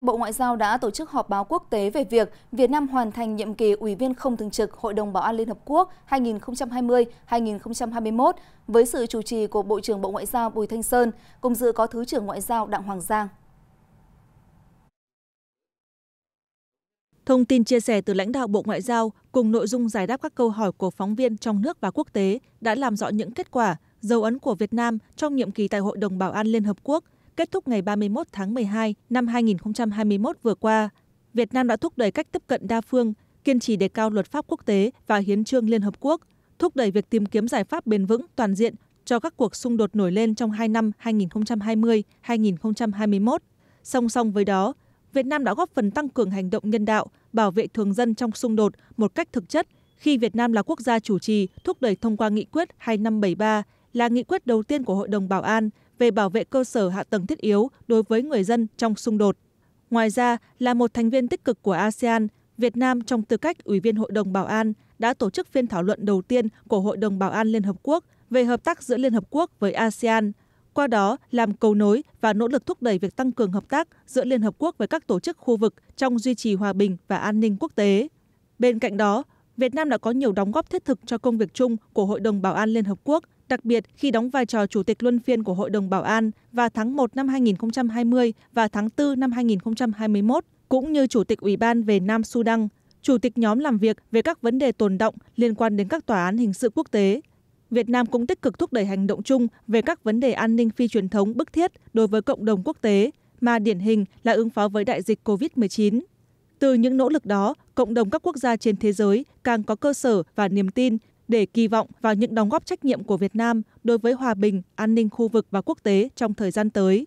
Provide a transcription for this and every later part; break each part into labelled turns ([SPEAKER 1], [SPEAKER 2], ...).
[SPEAKER 1] Bộ Ngoại giao đã tổ chức họp báo quốc tế về việc Việt Nam hoàn thành nhiệm kỳ Ủy viên không thường trực Hội đồng Bảo an Liên Hợp Quốc 2020-2021 với sự chủ trì của Bộ trưởng Bộ Ngoại giao Bùi Thanh Sơn, cùng dự có Thứ trưởng Ngoại giao Đặng Hoàng Giang.
[SPEAKER 2] Thông tin chia sẻ từ lãnh đạo Bộ Ngoại giao cùng nội dung giải đáp các câu hỏi của phóng viên trong nước và quốc tế đã làm rõ những kết quả, dấu ấn của Việt Nam trong nhiệm kỳ tại Hội đồng Bảo an Liên Hợp Quốc – kết thúc ngày 31 tháng 12 năm 2021 vừa qua, Việt Nam đã thúc đẩy cách tiếp cận đa phương, kiên trì đề cao luật pháp quốc tế và hiến trương Liên Hợp Quốc, thúc đẩy việc tìm kiếm giải pháp bền vững toàn diện cho các cuộc xung đột nổi lên trong hai năm 2020-2021. Song song với đó, Việt Nam đã góp phần tăng cường hành động nhân đạo, bảo vệ thường dân trong xung đột một cách thực chất khi Việt Nam là quốc gia chủ trì thúc đẩy thông qua nghị quyết 2573 là nghị quyết đầu tiên của Hội đồng Bảo an về bảo vệ cơ sở hạ tầng thiết yếu đối với người dân trong xung đột ngoài ra là một thành viên tích cực của asean việt nam trong tư cách ủy viên hội đồng bảo an đã tổ chức phiên thảo luận đầu tiên của hội đồng bảo an liên hợp quốc về hợp tác giữa liên hợp quốc với asean qua đó làm cầu nối và nỗ lực thúc đẩy việc tăng cường hợp tác giữa liên hợp quốc với các tổ chức khu vực trong duy trì hòa bình và an ninh quốc tế bên cạnh đó việt nam đã có nhiều đóng góp thiết thực cho công việc chung của hội đồng bảo an liên hợp quốc đặc biệt khi đóng vai trò chủ tịch luân phiên của hội đồng bảo an vào tháng một năm 2020 và tháng bốn năm 2021 cũng như chủ tịch ủy ban về nam sudan chủ tịch nhóm làm việc về các vấn đề tồn động liên quan đến các tòa án hình sự quốc tế việt nam cũng tích cực thúc đẩy hành động chung về các vấn đề an ninh phi truyền thống bức thiết đối với cộng đồng quốc tế mà điển hình là ứng phó với đại dịch covid 19 từ những nỗ lực đó cộng đồng các quốc gia trên thế giới càng có cơ sở và niềm tin để kỳ vọng vào những đóng góp trách nhiệm của việt nam đối với hòa bình an ninh khu vực và quốc tế trong thời gian tới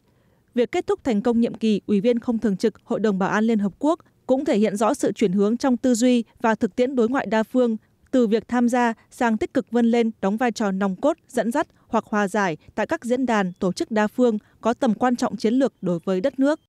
[SPEAKER 2] việc kết thúc thành công nhiệm kỳ ủy viên không thường trực hội đồng bảo an liên hợp quốc cũng thể hiện rõ sự chuyển hướng trong tư duy và thực tiễn đối ngoại đa phương từ việc tham gia sang tích cực vươn lên đóng vai trò nòng cốt dẫn dắt hoặc hòa giải tại các diễn đàn tổ chức đa phương có tầm quan trọng chiến lược đối với đất nước